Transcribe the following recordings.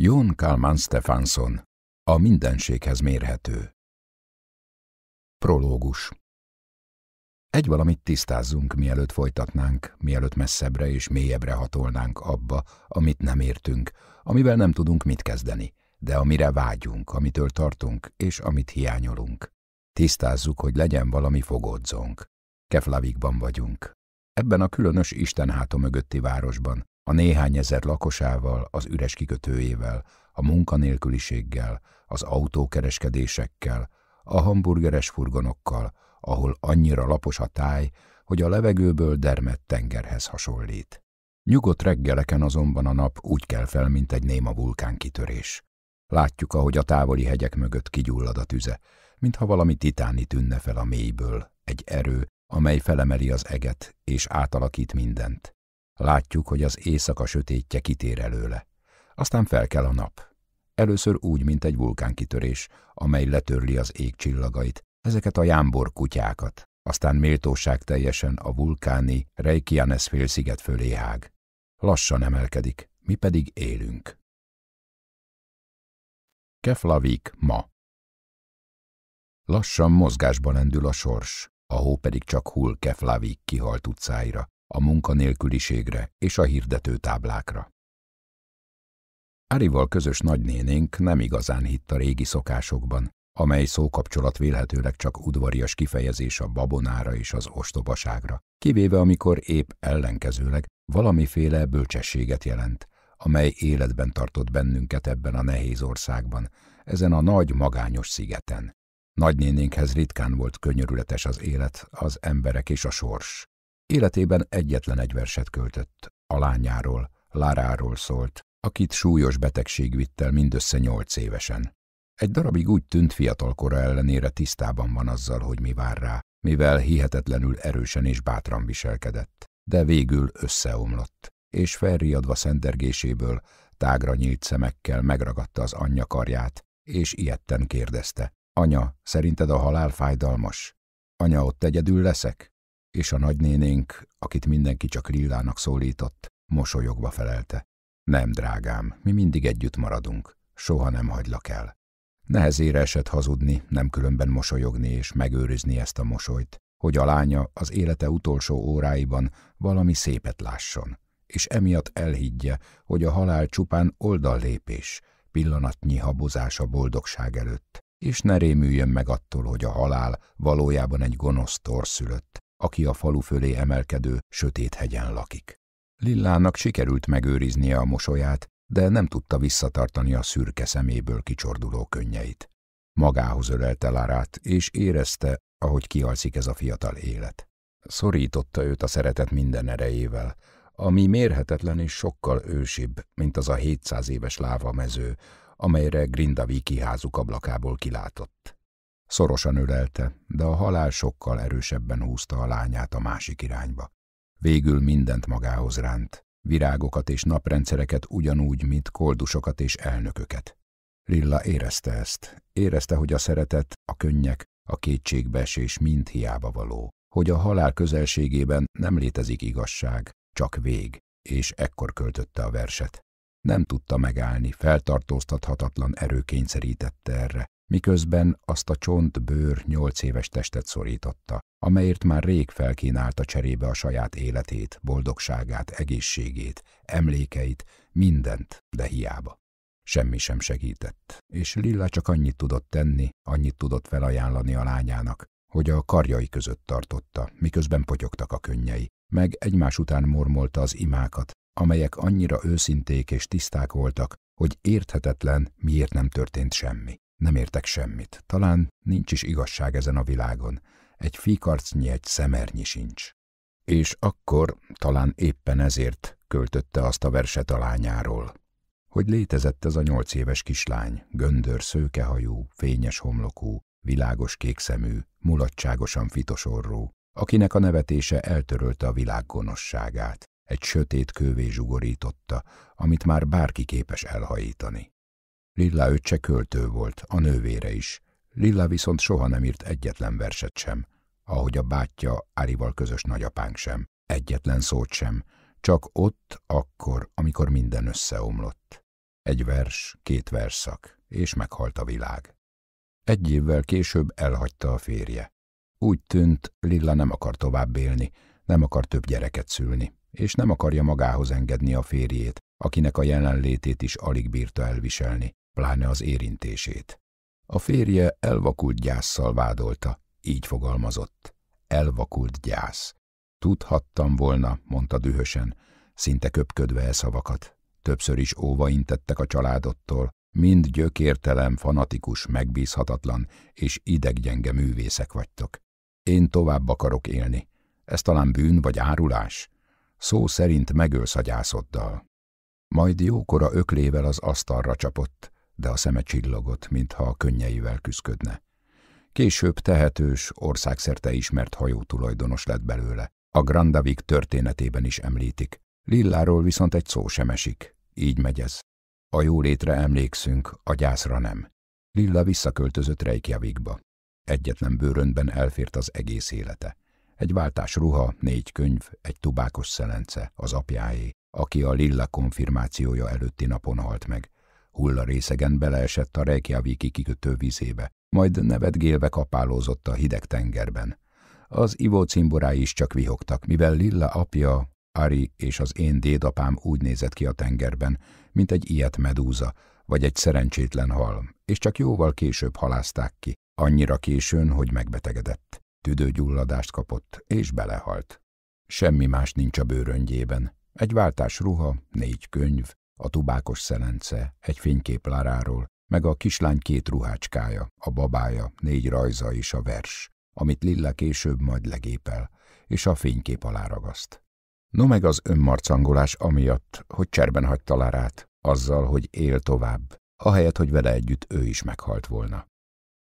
Jón Kálmán Stefánszon, a mindenséghez mérhető. Prológus Egy valamit tisztázzunk, mielőtt folytatnánk, mielőtt messzebbre és mélyebbre hatolnánk abba, amit nem értünk, amivel nem tudunk mit kezdeni, de amire vágyunk, amitől tartunk és amit hiányolunk. Tisztázzuk, hogy legyen valami fogódzónk. Keflavikban vagyunk. Ebben a különös Isten háta mögötti városban, a néhány ezer lakosával, az üres kikötőjével, a munkanélküliséggel, az autókereskedésekkel, a hamburgeres furgonokkal, ahol annyira lapos a táj, hogy a levegőből dermedt tengerhez hasonlít. Nyugodt reggeleken azonban a nap úgy kell fel, mint egy néma vulkánkitörés. Látjuk, ahogy a távoli hegyek mögött kigyullad a tüze, mintha valami titáni tűnne fel a mélyből, egy erő, amely felemeli az eget és átalakít mindent. Látjuk, hogy az éjszaka sötétje kitér előle. Aztán fel kell a nap. Először úgy, mint egy vulkánkitörés, amely letörli az ég csillagait, ezeket a jámbor kutyákat. Aztán méltóság teljesen a vulkáni Reykjanes félsziget fölé hág. Lassan emelkedik, mi pedig élünk. Keflavik ma Lassan mozgásba lendül a sors, a hó pedig csak hull Keflavik kihalt utcáira, a munkanélküliségre és a hirdető táblákra. Árival közös nagynénénk nem igazán hitt a régi szokásokban, amely szókapcsolat vélhetőleg csak udvarias kifejezés a babonára és az ostobaságra, kivéve amikor épp ellenkezőleg valamiféle bölcsességet jelent, amely életben tartott bennünket ebben a nehéz országban, ezen a nagy magányos szigeten. Nagynénénkhez ritkán volt könyörületes az élet, az emberek és a sors. Életében egyetlen egy verset költött. A lányáról, Láráról szólt, akit súlyos betegség vitt el mindössze nyolc évesen. Egy darabig úgy tűnt fiatalkora ellenére tisztában van azzal, hogy mi vár rá, mivel hihetetlenül erősen és bátran viselkedett, de végül összeomlott, és felriadva szendergéséből, tágra nyílt szemekkel megragadta az anyja karját, és ilyetten kérdezte. Anya, szerinted a halál fájdalmas? Anya, ott egyedül leszek? és a nagynénénk, akit mindenki csak Lillának szólított, mosolyogva felelte. Nem, drágám, mi mindig együtt maradunk, soha nem hagylak el. Nehezére esett hazudni, nem különben mosolyogni és megőrizni ezt a mosolyt, hogy a lánya az élete utolsó óráiban valami szépet lásson, és emiatt elhiggye, hogy a halál csupán oldallépés, pillanatnyi habozás a boldogság előtt, és ne rémüljön meg attól, hogy a halál valójában egy gonosz torszülött, aki a falu fölé emelkedő, sötét hegyen lakik. Lillának sikerült megőriznie a mosolyát, de nem tudta visszatartani a szürke szeméből kicsorduló könnyeit. Magához ölelte Lárát, és érezte, ahogy kialszik ez a fiatal élet. Szorította őt a szeretet minden erejével, ami mérhetetlen és sokkal ősibb, mint az a 700 éves láva mező, amelyre Grindaviki házuk ablakából kilátott. Szorosan ölelte, de a halál sokkal erősebben húzta a lányát a másik irányba. Végül mindent magához ránt, virágokat és naprendszereket ugyanúgy, mint koldusokat és elnököket. Lilla érezte ezt, érezte, hogy a szeretet, a könnyek, a kétségbeesés mind hiába való, hogy a halál közelségében nem létezik igazság, csak vég, és ekkor költötte a verset. Nem tudta megállni, feltartóztathatatlan erő kényszerítette erre, miközben azt a csontbőr nyolc éves testet szorította, amelyért már rég felkínálta cserébe a saját életét, boldogságát, egészségét, emlékeit, mindent, de hiába. Semmi sem segített, és Lilla csak annyit tudott tenni, annyit tudott felajánlani a lányának, hogy a karjai között tartotta, miközben potyogtak a könnyei, meg egymás után mormolta az imákat, amelyek annyira őszinték és tiszták voltak, hogy érthetetlen, miért nem történt semmi. Nem értek semmit, talán nincs is igazság ezen a világon, egy fikarcnyi, egy szemernyi sincs. És akkor, talán éppen ezért költötte azt a verset a lányáról, hogy létezett ez a nyolc éves kislány, göndör szőkehajú, fényes homlokú, világos kékszemű, mulatságosan fitosorró, akinek a nevetése eltörölte a világ gonoszságát, egy sötét kővé zsugorította, amit már bárki képes elhajítani. Lilla öccse költő volt, a nővére is. Lilla viszont soha nem írt egyetlen verset sem, ahogy a bátyja Árival közös nagyapánk sem, egyetlen szót sem, csak ott, akkor, amikor minden összeomlott. Egy vers, két verszak, és meghalt a világ. Egy évvel később elhagyta a férje. Úgy tűnt, Lilla nem akar tovább élni, nem akar több gyereket szülni, és nem akarja magához engedni a férjét, akinek a jelenlétét is alig bírta elviselni pláne az érintését. A férje elvakult gyászsal vádolta, így fogalmazott. Elvakult gyász. Tudhattam volna, mondta dühösen, szinte köpködve e szavakat. Többször is óva intettek a családottól, mind gyökértelen, fanatikus, megbízhatatlan és ideggyenge művészek vagytok. Én tovább akarok élni. Ez talán bűn vagy árulás? Szó szerint megölsz a gyászoddal. Majd jókora öklével az asztalra csapott, de a szeme csillogott, mintha a könnyeivel küszködne. Később tehetős, országszerte ismert hajótulajdonos lett belőle. A Grandavik történetében is említik. Lilláról viszont egy szó sem esik. Így megy ez. A jólétre emlékszünk, a gyászra nem. Lilla visszaköltözött Reykjavikba. Egyetlen bőrönben elfért az egész élete. Egy váltás ruha, négy könyv, egy tubákos szelence, az apjáé, aki a Lilla konfirmációja előtti napon halt meg. Hullarészegen beleesett a rejkjavíki kikötő vizébe, majd nevetgélve kapálózott a hideg tengerben. Az ivó cimborái is csak vihogtak, mivel Lilla apja, Ari és az én dédapám úgy nézett ki a tengerben, mint egy ilyet medúza, vagy egy szerencsétlen hal, és csak jóval később halázták ki, annyira későn, hogy megbetegedett. Tüdőgyulladást kapott, és belehalt. Semmi más nincs a bőröngyében. Egy váltás ruha, négy könyv, a tubákos szelence, egy fénykép Láráról, meg a kislány két ruhácskája, a babája, négy rajza és a vers, amit Lilla később majd legépel, és a fénykép alá ragaszt. No meg az önmarcangolás amiatt, hogy cserben hagyta Lárát, azzal, hogy él tovább, ahelyett, hogy vele együtt ő is meghalt volna.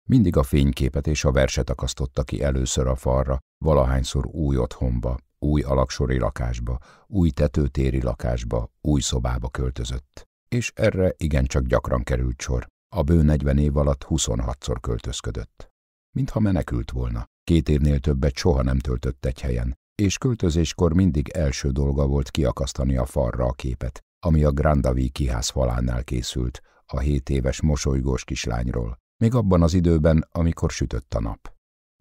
Mindig a fényképet és a verset akasztotta ki először a falra, valahányszor új otthonba, új alaksori lakásba, új tetőtéri lakásba, új szobába költözött. És erre igencsak gyakran került sor. A bő 40 év alatt 26-szor költözködött. Mintha menekült volna. Két évnél többet soha nem töltött egy helyen, és költözéskor mindig első dolga volt kiakasztani a falra a képet, ami a Grandavi kiház falánál készült, a hét éves mosolygós kislányról, még abban az időben, amikor sütött a nap.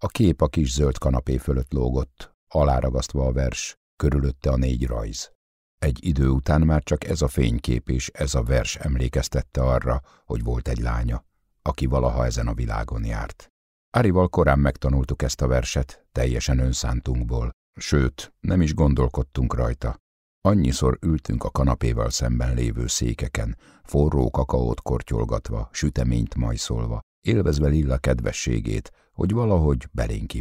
A kép a kis zöld kanapé fölött lógott, aláragasztva a vers, körülötte a négy rajz. Egy idő után már csak ez a fénykép és ez a vers emlékeztette arra, hogy volt egy lánya, aki valaha ezen a világon járt. Árival korán megtanultuk ezt a verset, teljesen önszántunkból, sőt, nem is gondolkodtunk rajta. Annyiszor ültünk a kanapéval szemben lévő székeken, forró kakaót kortyolgatva, süteményt majszolva, élvezve Lilla kedvességét, hogy valahogy belénk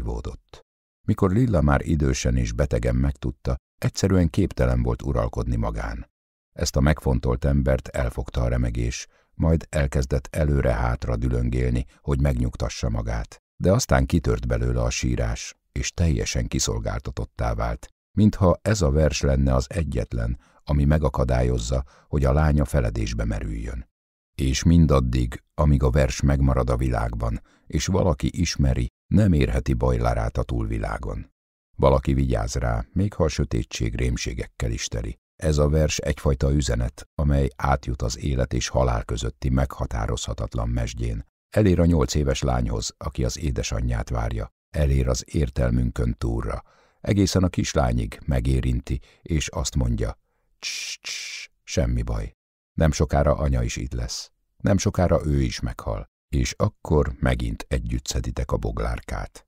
mikor Lilla már idősen és betegen megtudta, egyszerűen képtelen volt uralkodni magán. Ezt a megfontolt embert elfogta a remegés, majd elkezdett előre-hátra dülöngélni, hogy megnyugtassa magát. De aztán kitört belőle a sírás, és teljesen kiszolgáltatottá vált, mintha ez a vers lenne az egyetlen, ami megakadályozza, hogy a lánya feledésbe merüljön. És mindaddig, amíg a vers megmarad a világban, és valaki ismeri, nem érheti bajlárát a túlvilágon. Valaki vigyáz rá, még ha a sötétség rémségekkel is teli. Ez a vers egyfajta üzenet, amely átjut az élet és halál közötti meghatározhatatlan mesdjén. Elér a nyolc éves lányhoz, aki az édesanyját várja. Elér az értelmünkön túlra. Egészen a kislányig megérinti, és azt mondja, csss, semmi baj. Nem sokára anya is itt lesz. Nem sokára ő is meghal és akkor megint együtt szeditek a boglárkát.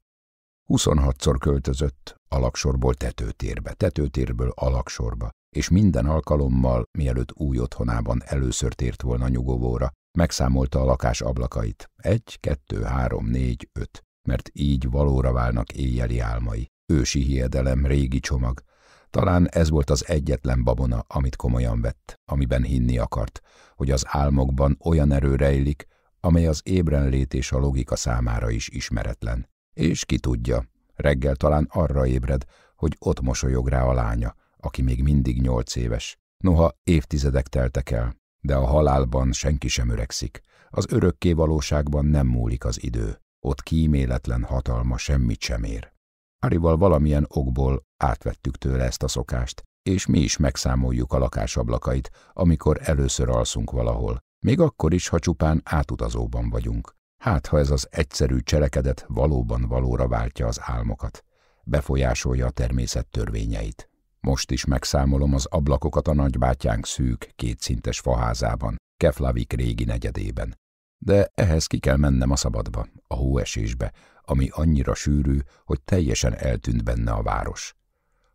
26-szor költözött alaksorból tetőtérbe, tetőtérből alaksorba, és minden alkalommal, mielőtt új otthonában először tért volna nyugovóra, megszámolta a lakás ablakait. Egy, kettő, három, négy, öt, mert így valóra válnak éjjeli álmai. Ősi hiedelem, régi csomag. Talán ez volt az egyetlen babona, amit komolyan vett, amiben hinni akart, hogy az álmokban olyan erő rejlik, amely az ébrenlét és a logika számára is ismeretlen. És ki tudja, reggel talán arra ébred, hogy ott mosolyog rá a lánya, aki még mindig nyolc éves. Noha évtizedek teltek el, de a halálban senki sem öregszik. Az örökké valóságban nem múlik az idő. Ott kíméletlen hatalma semmit sem ér. Arival valamilyen okból átvettük tőle ezt a szokást, és mi is megszámoljuk a lakás ablakait, amikor először alszunk valahol, még akkor is, ha csupán átutazóban vagyunk. Hát, ha ez az egyszerű cselekedet valóban valóra váltja az álmokat, befolyásolja a természet törvényeit. Most is megszámolom az ablakokat a nagybátyánk szűk, kétszintes faházában, Keflavik régi negyedében. De ehhez ki kell mennem a szabadba, a hóesésbe, ami annyira sűrű, hogy teljesen eltűnt benne a város.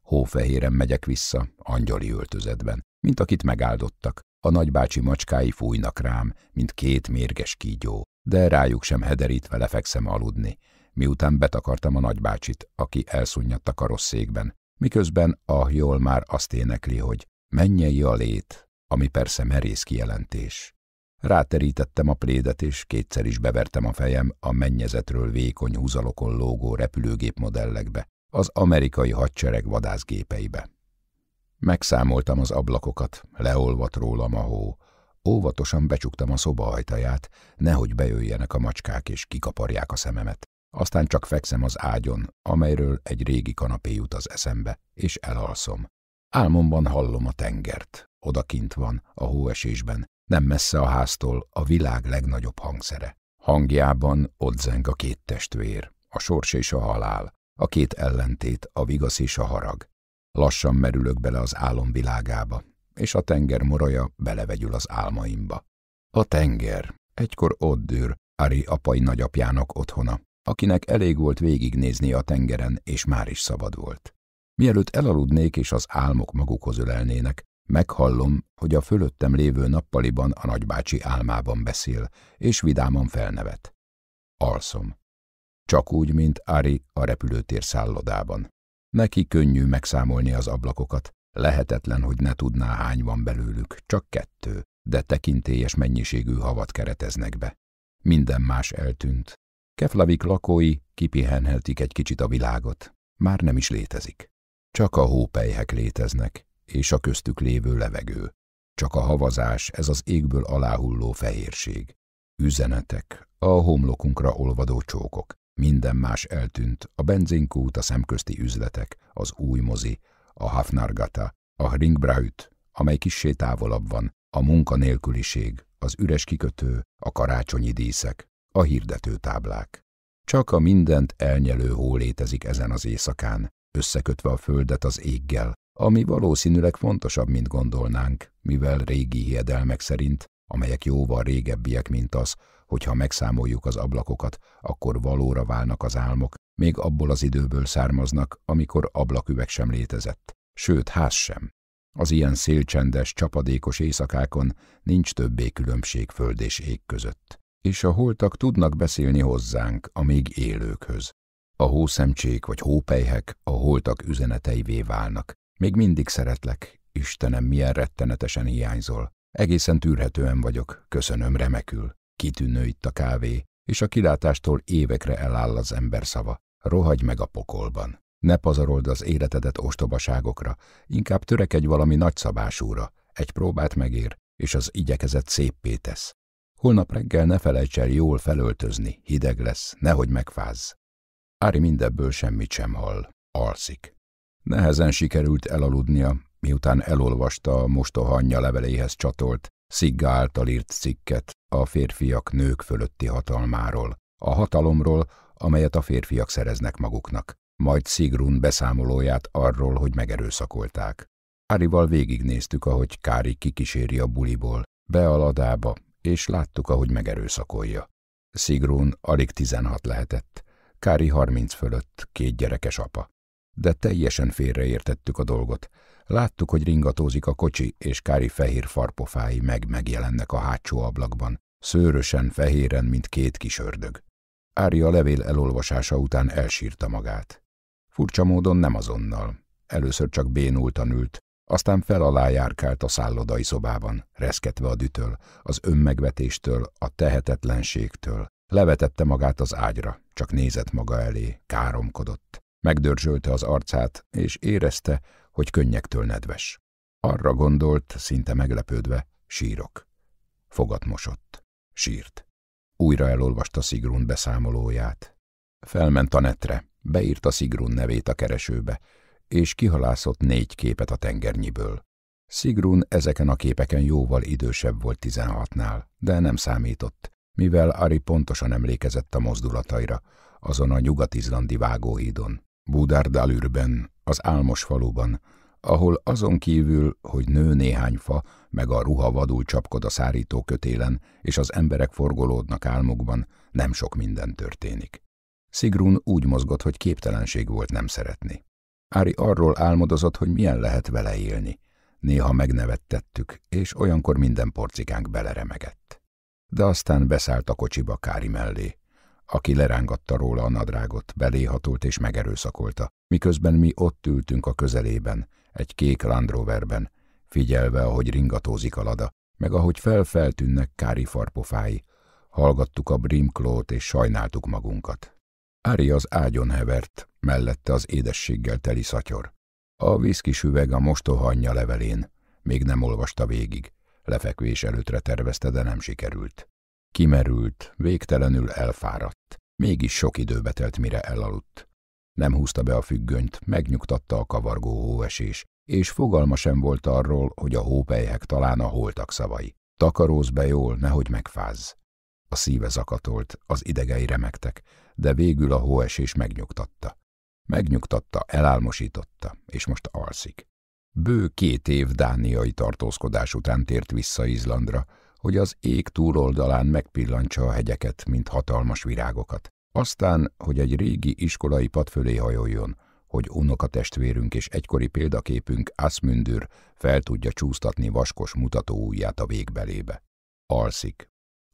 Hófehéren megyek vissza, angyali öltözetben, mint akit megáldottak, a nagybácsi macskái fújnak rám, mint két mérges kígyó, de rájuk sem hederítve lefekszem aludni, miután betakartam a nagybácsit, aki elszunnyadt a karosszékben, miközben a jól már azt énekli, hogy mennyei a lét, ami persze merész kijelentés. Ráterítettem a plédet, és kétszer is bevertem a fejem a mennyezetről vékony húzalokon lógó repülőgép modellekbe, az amerikai hadsereg vadászgépeibe. Megszámoltam az ablakokat, leolvat rólam a hó. Óvatosan becsuktam a szoba ajtaját, nehogy bejöjjenek a macskák és kikaparják a szememet. Aztán csak fekszem az ágyon, amelyről egy régi kanapé jut az eszembe, és elalszom. Álmomban hallom a tengert. Odakint van, a hóesésben, nem messze a háztól a világ legnagyobb hangszere. Hangjában ott zeng a két testvér, a sors és a halál, a két ellentét, a vigasz és a harag. Lassan merülök bele az álomvilágába, és a tenger moraja belevegyül az álmaimba. A tenger egykor ott dűr Ari apai nagyapjának otthona, akinek elég volt végignézni a tengeren, és már is szabad volt. Mielőtt elaludnék és az álmok magukhoz ölelnének, meghallom, hogy a fölöttem lévő nappaliban a nagybácsi álmában beszél, és vidáman felnevet. Alszom. Csak úgy, mint Ari a repülőtér szállodában. Neki könnyű megszámolni az ablakokat, lehetetlen, hogy ne tudná hány van belőlük, csak kettő, de tekintélyes mennyiségű havat kereteznek be. Minden más eltűnt. Keflavik lakói kipihenhetik egy kicsit a világot. Már nem is létezik. Csak a hópelyhek léteznek, és a köztük lévő levegő. Csak a havazás, ez az égből aláhulló fehérség. Üzenetek, a homlokunkra olvadó csókok, minden más eltűnt, a benzinkút, a szemközti üzletek, az új mozi, a Hafnargata, a Hringbraut, amely kissé távolabb van, a munkanélküliség, az üres kikötő, a karácsonyi díszek, a hirdetőtáblák. Csak a mindent elnyelő hó létezik ezen az éjszakán, összekötve a földet az éggel, ami valószínűleg fontosabb, mint gondolnánk, mivel régi hiedelmek szerint, amelyek jóval régebbiek, mint az, hogyha megszámoljuk az ablakokat, akkor valóra válnak az álmok, még abból az időből származnak, amikor ablaküveg sem létezett, sőt ház sem. Az ilyen szélcsendes, csapadékos éjszakákon nincs többé különbség föld és ég között. És a holtak tudnak beszélni hozzánk, a még élőkhöz. A hószemcsék vagy hópejhek a holtak üzeneteivé válnak. Még mindig szeretlek, Istenem, milyen rettenetesen hiányzol. Egészen tűrhetően vagyok, köszönöm remekül. Kitűnő itt a kávé, és a kilátástól évekre eláll az ember szava. Rohagy meg a pokolban. Ne pazarold az életedet ostobaságokra, inkább törekedj valami nagyszabásúra. Egy próbát megér, és az igyekezet széppé tesz. Holnap reggel ne felejts el jól felöltözni, hideg lesz, nehogy megfázz. Ári mindebből semmit sem hall, alszik. Nehezen sikerült elaludnia, miután elolvasta a mostoha anyja leveléhez csatolt, Szigga által írt cikket a férfiak nők fölötti hatalmáról, a hatalomról, amelyet a férfiak szereznek maguknak, majd Szigrun beszámolóját arról, hogy megerőszakolták. Árival végignéztük, ahogy Kári kikíséri a buliból, be a ladába, és láttuk, ahogy megerőszakolja. Szigrun alig 16 lehetett, Kári 30 fölött, két gyerekes apa. De teljesen félreértettük a dolgot, Láttuk, hogy ringatózik a kocsi, és Kári fehér farpofái meg megjelennek a hátsó ablakban, szőrösen, fehéren, mint két kis ördög. Ári a levél elolvasása után elsírta magát. Furcsa módon nem azonnal. Először csak bénultan ült, aztán fel alá járkált a szállodai szobában, reszketve a dütől, az önmegvetéstől, a tehetetlenségtől. Levetette magát az ágyra, csak nézett maga elé, káromkodott. Megdörzsölte az arcát, és érezte, hogy könnyektől nedves. Arra gondolt, szinte meglepődve, sírok. Fogat mosott. Sírt. Újra elolvasta Szigrun beszámolóját. Felment a netre, beírta Szigrun nevét a keresőbe, és kihalászott négy képet a tengernyiből. Szigrun ezeken a képeken jóval idősebb volt 16-nál, de nem számított, mivel Ari pontosan emlékezett a mozdulataira, azon a nyugat-izlandi vágóhídon, Budárdalürben, az álmos faluban, ahol azon kívül, hogy nő néhány fa, meg a ruha vadul csapkod a szárító kötélen, és az emberek forgolódnak álmukban, nem sok minden történik. Szigrun úgy mozgott, hogy képtelenség volt nem szeretni. Ári arról álmodozott, hogy milyen lehet vele élni. Néha megnevettettük, és olyankor minden porcikánk beleremegett. De aztán beszállt a kocsiba Kári mellé aki lerángatta róla a nadrágot, beléhatolt és megerőszakolta, miközben mi ott ültünk a közelében, egy kék Land Roverben, figyelve, ahogy ringatózik a lada, meg ahogy felfeltűnnek kári farpofái. Hallgattuk a brimklót és sajnáltuk magunkat. Ári az ágyon hevert, mellette az édességgel teli szatyor. A viszkis üveg a mostohanyja levelén. Még nem olvasta végig. Lefekvés előttre tervezte, de nem sikerült. Kimerült, végtelenül elfáradt. Mégis sok időbe telt, mire elaludt. Nem húzta be a függönyt, megnyugtatta a kavargó hóesés, és fogalma sem volt arról, hogy a hópelyhek talán a holtak szavai. Takaróz be jól, nehogy megfázz. A szíve zakatolt, az idegei remektek, de végül a hóesés megnyugtatta. Megnyugtatta, elálmosította, és most alszik. Bő két év dániai tartózkodás után tért vissza Izlandra, hogy az ég túloldalán megpillantsa a hegyeket, mint hatalmas virágokat. Aztán, hogy egy régi iskolai pad fölé hajoljon, hogy unokatestvérünk és egykori példaképünk Asmündür fel tudja csúsztatni vaskos mutató ujját a végbelébe. Alszik.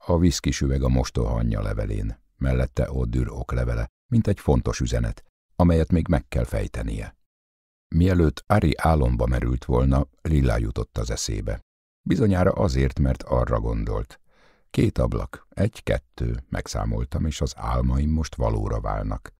A viszkis üveg a mostohanyja levelén, mellette Oddür oklevele, mint egy fontos üzenet, amelyet még meg kell fejtenie. Mielőtt Ari álomba merült volna, Lilla jutott az eszébe. Bizonyára azért, mert arra gondolt. Két ablak, egy-kettő, megszámoltam, és az álmaim most valóra válnak.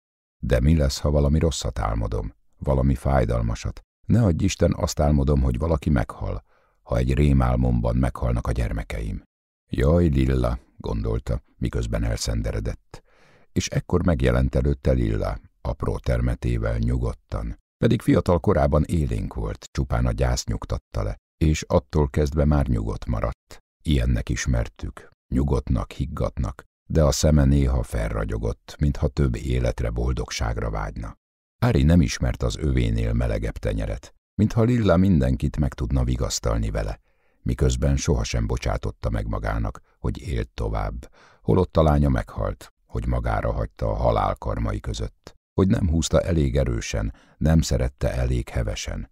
De mi lesz, ha valami rosszat álmodom? Valami fájdalmasat? Ne adj Isten, azt álmodom, hogy valaki meghal, ha egy rémálmomban meghalnak a gyermekeim. Jaj, Lilla, gondolta, miközben elszenderedett. És ekkor megjelent előtte Lilla, apró termetével nyugodtan. Pedig fiatal korában élénk volt, csupán a gyász nyugtatta le és attól kezdve már nyugodt maradt. Ilyennek ismertük, nyugodtnak, higgatnak, de a szeme néha felragyogott, mintha több életre, boldogságra vágyna. Ári nem ismert az övénél melegebb tenyeret, mintha Lilla mindenkit meg tudna vigasztalni vele, miközben sohasem bocsátotta meg magának, hogy élt tovább, holott a lánya meghalt, hogy magára hagyta a halál karmai között, hogy nem húzta elég erősen, nem szerette elég hevesen,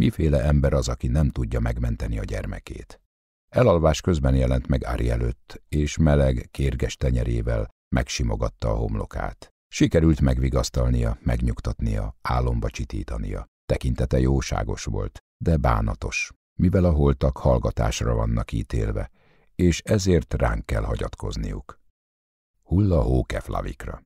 miféle ember az, aki nem tudja megmenteni a gyermekét. Elalvás közben jelent meg Ári előtt, és meleg, kérges tenyerével megsimogatta a homlokát. Sikerült megvigasztalnia, megnyugtatnia, álomba csitítania. Tekintete jóságos volt, de bánatos, mivel a holtak hallgatásra vannak ítélve, és ezért ránk kell hagyatkozniuk. Hulla hókeflavikra.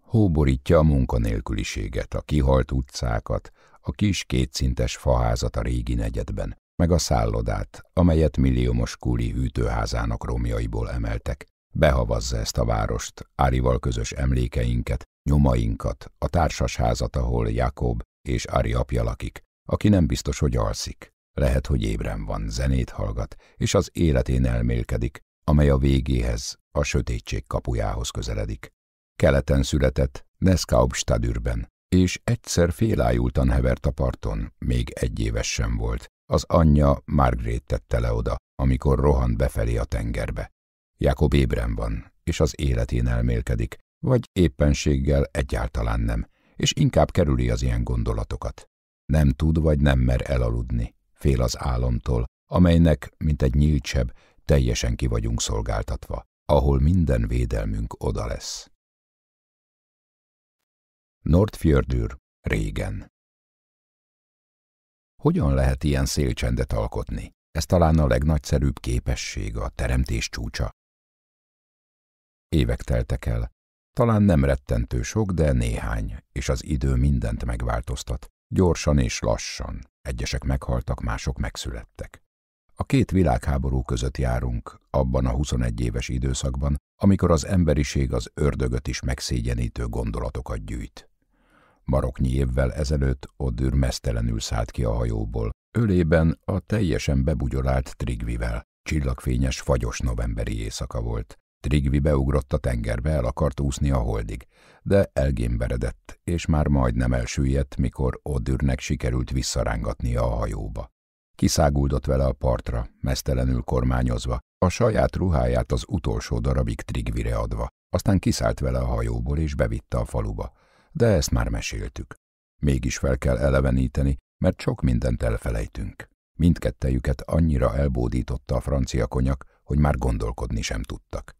Hóborítja a munkanélküliséget, a kihalt utcákat, a kis kétszintes faházat a régi negyedben, meg a szállodát, amelyet milliómos kúli hűtőházának romjaiból emeltek. Behavazza ezt a várost, Árival közös emlékeinket, nyomainkat, a társasházat, ahol Jakob és Ári apja lakik, aki nem biztos, hogy alszik. Lehet, hogy ébren van, zenét hallgat, és az életén elmélkedik, amely a végéhez, a sötétség kapujához közeledik. Keleten született, Neskaubstadürben, és egyszer félájultan hevert a parton, még egy éves sem volt. Az anyja Margaret tette le oda, amikor rohant befelé a tengerbe. Jakob ébren van, és az életén elmélkedik, vagy éppenséggel egyáltalán nem, és inkább kerüli az ilyen gondolatokat. Nem tud vagy nem mer elaludni, fél az álomtól, amelynek, mint egy nyíltsebb, teljesen ki vagyunk szolgáltatva, ahol minden védelmünk oda lesz. Nordfjördür, régen. Hogyan lehet ilyen szélcsendet alkotni? Ez talán a legnagyszerűbb képessége, a teremtés csúcsa. Évek teltek el. Talán nem rettentő sok, de néhány, és az idő mindent megváltoztat. Gyorsan és lassan. Egyesek meghaltak, mások megszülettek. A két világháború között járunk, abban a 21 éves időszakban, amikor az emberiség az ördögöt is megszégyenítő gondolatokat gyűjt. Maroknyi évvel ezelőtt Odür mesztelenül szállt ki a hajóból, ölében a teljesen bebugyolált Trigvivel. Csillagfényes, fagyos novemberi éjszaka volt. Trigvi beugrott a tengerbe, el akart úszni a holdig, de elgémberedett, és már majdnem elsüllyedt, mikor Odürnek sikerült visszarángatnia a hajóba. Kiszáguldott vele a partra, mesztelenül kormányozva, a saját ruháját az utolsó darabig Trigvire adva, aztán kiszállt vele a hajóból és bevitte a faluba de ezt már meséltük. Mégis fel kell eleveníteni, mert sok mindent elfelejtünk. Mindkettejüket annyira elbódította a francia konyak, hogy már gondolkodni sem tudtak.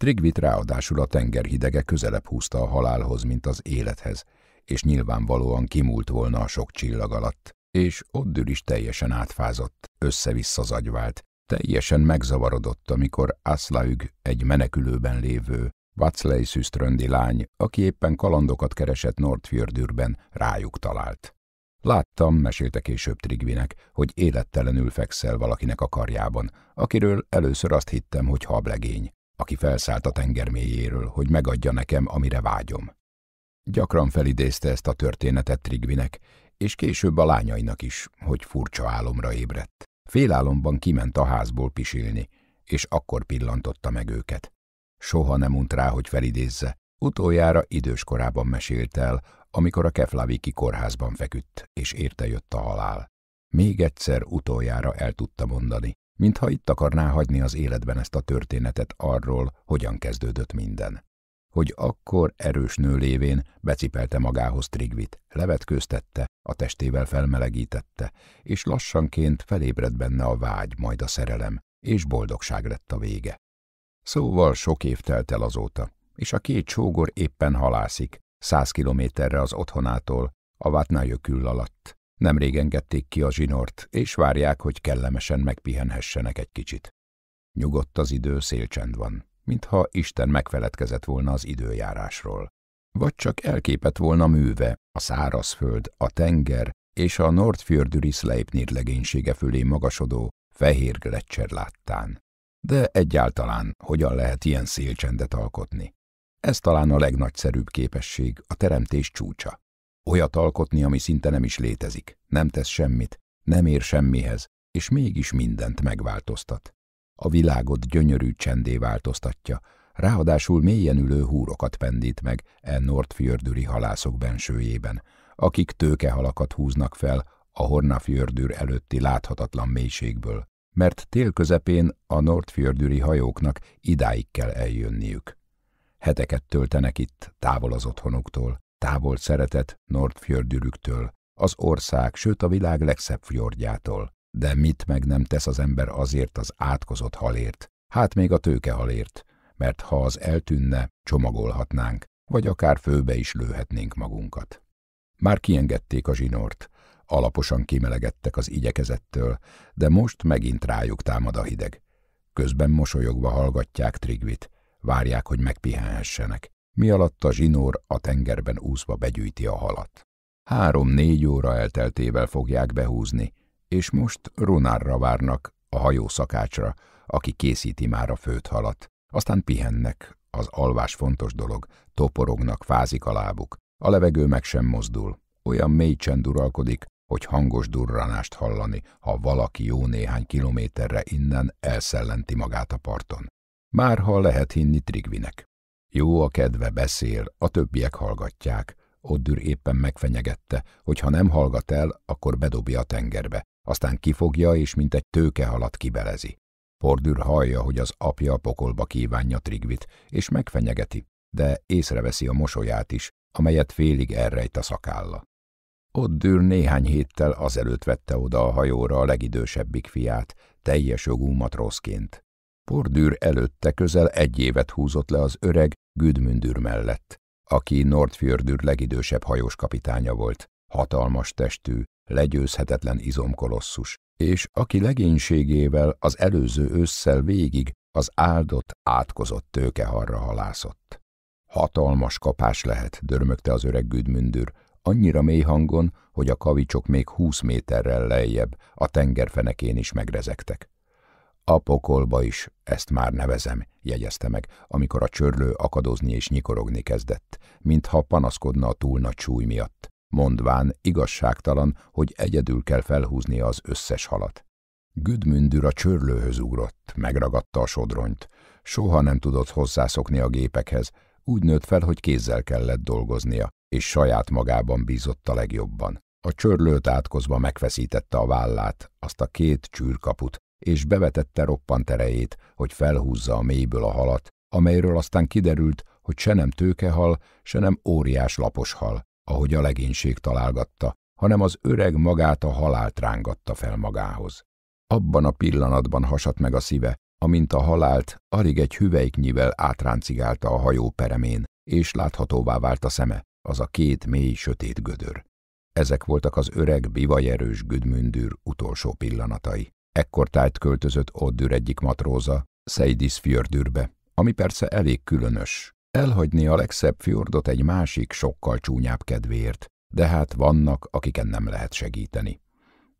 Trigvit ráadásul a tenger hidege közelebb húzta a halálhoz, mint az élethez, és nyilvánvalóan kimúlt volna a sok csillag alatt, és Oddül is teljesen átfázott, össze-vissza zagyvált, teljesen megzavarodott, amikor Aszlaüg egy menekülőben lévő, Vaclej szüsztröndi lány, aki éppen kalandokat keresett Nordfjördürben, rájuk talált. Láttam, mesélte később Trigvinek, hogy élettelenül fekszel valakinek a karjában, akiről először azt hittem, hogy hablegény, aki felszállt a tenger mélyéről, hogy megadja nekem, amire vágyom. Gyakran felidézte ezt a történetet Trigvinek, és később a lányainak is, hogy furcsa álomra ébredt. Félálomban kiment a házból pisilni, és akkor pillantotta meg őket. Soha nem unt rá, hogy felidézze. Utoljára időskorában mesélt el, amikor a Keflaviki kórházban feküdt, és érte jött a halál. Még egyszer utoljára el tudta mondani, mintha itt akarná hagyni az életben ezt a történetet arról, hogyan kezdődött minden. Hogy akkor erős nő lévén becipelte magához Trigvit, levetkőztette, a testével felmelegítette, és lassanként felébredt benne a vágy, majd a szerelem, és boldogság lett a vége. Szóval sok év telt el azóta, és a két sógor éppen halászik, száz kilométerre az otthonától, a kül alatt. Nemrég engedték ki a zsinort, és várják, hogy kellemesen megpihenhessenek egy kicsit. Nyugodt az idő, szélcsend van, mintha Isten megfeledkezett volna az időjárásról. Vagy csak elképett volna műve, a szárazföld, a tenger és a Nordfjördüri Sleipnir legénysége fölé magasodó fehér gletszer láttán. De egyáltalán hogyan lehet ilyen szélcsendet alkotni? Ez talán a legnagyszerűbb képesség, a teremtés csúcsa. Olyat alkotni, ami szinte nem is létezik, nem tesz semmit, nem ér semmihez, és mégis mindent megváltoztat. A világot gyönyörű csendé változtatja, ráadásul mélyen ülő húrokat pendít meg e Nordfjördüri halászok bensőjében, akik tőkehalakat húznak fel a Hornafjördür előtti láthatatlan mélységből, mert tél közepén a nordfjördüri hajóknak idáig kell eljönniük. Heteket töltenek itt, távol az otthonuktól, távol szeretett nordfjördürüktől, az ország, sőt a világ legszebb fjordjától. De mit meg nem tesz az ember azért az átkozott halért, hát még a tőke halért, mert ha az eltűnne, csomagolhatnánk, vagy akár főbe is lőhetnénk magunkat. Már kiengedték a zsinort, Alaposan kimelegettek az igyekezettől, de most megint rájuk támad a hideg. Közben mosolyogva hallgatják Trigvit, várják, hogy megpihenhessenek, mi alatt a zsinór a tengerben úszva begyűjti a halat. Három-négy óra elteltével fogják behúzni, és most Runárra várnak, a hajó szakácsra, aki készíti már a főt halat. Aztán pihennek, az alvás fontos dolog, toporognak, fázik a lábuk. A levegő meg sem mozdul, olyan mély csend uralkodik, hogy hangos durranást hallani, ha valaki jó néhány kilométerre innen elszellenti magát a parton. Már ha lehet hinni Trigvinek. Jó a kedve, beszél, a többiek hallgatják. Oddür éppen megfenyegette, hogy ha nem hallgat el, akkor bedobja a tengerbe, aztán kifogja és mint egy tőkehalat kibelezi. Pordür hallja, hogy az apja a pokolba kívánja Trigvit, és megfenyegeti, de észreveszi a mosolyát is, amelyet félig elrejt a szakálla. Ott dűr néhány héttel azelőtt vette oda a hajóra a legidősebbik fiát, teljes jogú matroszként. Pordűr előtte közel egy évet húzott le az öreg Güdmündűr mellett, aki Nordfjördűr legidősebb hajós kapitánya volt, hatalmas testű, legyőzhetetlen izomkolosszus, és aki legénységével az előző ősszel végig az áldott, átkozott tőkeharra halászott. Hatalmas kapás lehet, dörmögte az öreg Güdmündűr, annyira mély hangon, hogy a kavicsok még húsz méterrel lejjebb, a tengerfenekén is megrezektek. A pokolba is, ezt már nevezem, jegyezte meg, amikor a csörlő akadozni és nyikorogni kezdett, mintha panaszkodna a túl nagy súly miatt, mondván igazságtalan, hogy egyedül kell felhúznia az összes halat. Güdmündür a csörlőhöz ugrott, megragadta a sodronyt. Soha nem tudott hozzászokni a gépekhez, úgy nőtt fel, hogy kézzel kellett dolgoznia, és saját magában bízott a legjobban. A csörlőt átkozva megfeszítette a vállát, azt a két csűrkaput, és bevetette roppant erejét, hogy felhúzza a mélyből a halat, amelyről aztán kiderült, hogy se nem tőkehal, se nem óriás lapos hal, ahogy a legénység találgatta, hanem az öreg magát a halált rángatta fel magához. Abban a pillanatban hasadt meg a szíve, amint a halált alig egy hüvelyknyivel átráncigálta a hajó peremén, és láthatóvá vált a szeme, az a két mély sötét gödör. Ezek voltak az öreg, bivajerős Güdmündür utolsó pillanatai. Ekkor tájt költözött Oddür egyik matróza, Seidis fjördürbe, ami persze elég különös. Elhagyni a legszebb fjordot egy másik, sokkal csúnyább kedvéért, de hát vannak, akiken nem lehet segíteni.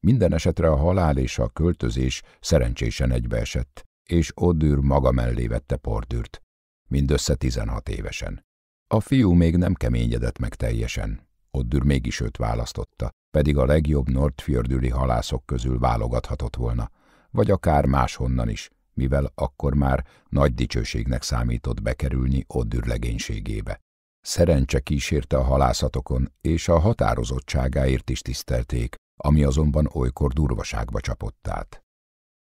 Minden esetre a halál és a költözés szerencsésen egybeesett, és Oddür maga mellé vette Pordürt, mindössze 16 évesen. A fiú még nem keményedett meg teljesen. Oddür mégis őt választotta, pedig a legjobb nordfjördüli halászok közül válogathatott volna, vagy akár máshonnan is, mivel akkor már nagy dicsőségnek számított bekerülni Oddür legénységébe. Szerencse kísérte a halászatokon, és a határozottságáért is tisztelték, ami azonban olykor durvaságba csapott át.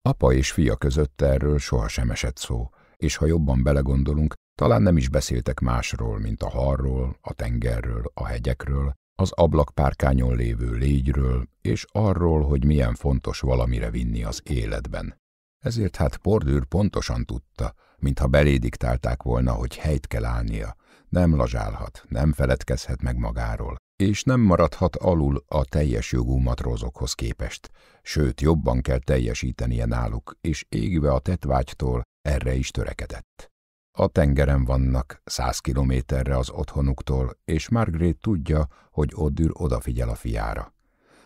Apa és fia között erről sohasem esett szó, és ha jobban belegondolunk, talán nem is beszéltek másról, mint a harról, a tengerről, a hegyekről, az ablakpárkányon lévő légyről, és arról, hogy milyen fontos valamire vinni az életben. Ezért hát Pordőr pontosan tudta, mintha belédiktálták volna, hogy helyt kell állnia, nem lazsálhat, nem feledkezhet meg magáról, és nem maradhat alul a teljes jogú matrózokhoz képest, sőt jobban kell teljesítenie náluk, és égve a tetvágytól erre is törekedett. A tengeren vannak, száz kilométerre az otthonuktól, és Margaret tudja, hogy Odür odafigyel a fiára.